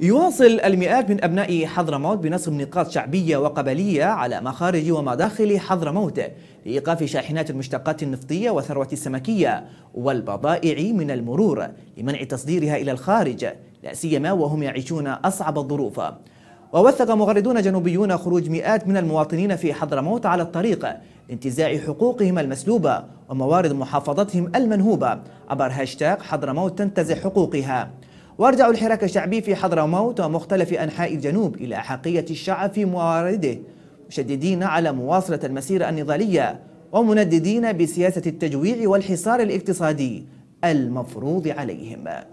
يواصل المئات من أبناء حضرموت بنصب نقاط شعبية وقبلية على مخارج ومداخل حضرموت لإيقاف شاحنات المشتقات النفطية والثروة السمكية والبضائع من المرور لمنع تصديرها إلى الخارج لا سيما وهم يعيشون أصعب الظروف ووثق مغردون جنوبيون خروج مئات من المواطنين في حضرموت على الطريق لانتزاع حقوقهم المسلوبة وموارد محافظتهم المنهوبة عبر هاشتاغ حضرموت تنتزع حقوقها وارجع الحراك الشعبي في حضرموت ومختلف أنحاء الجنوب إلى أحقية الشعب في موارده مشددين على مواصلة المسيرة النضالية ومنددين بسياسة التجويع والحصار الاقتصادي المفروض عليهم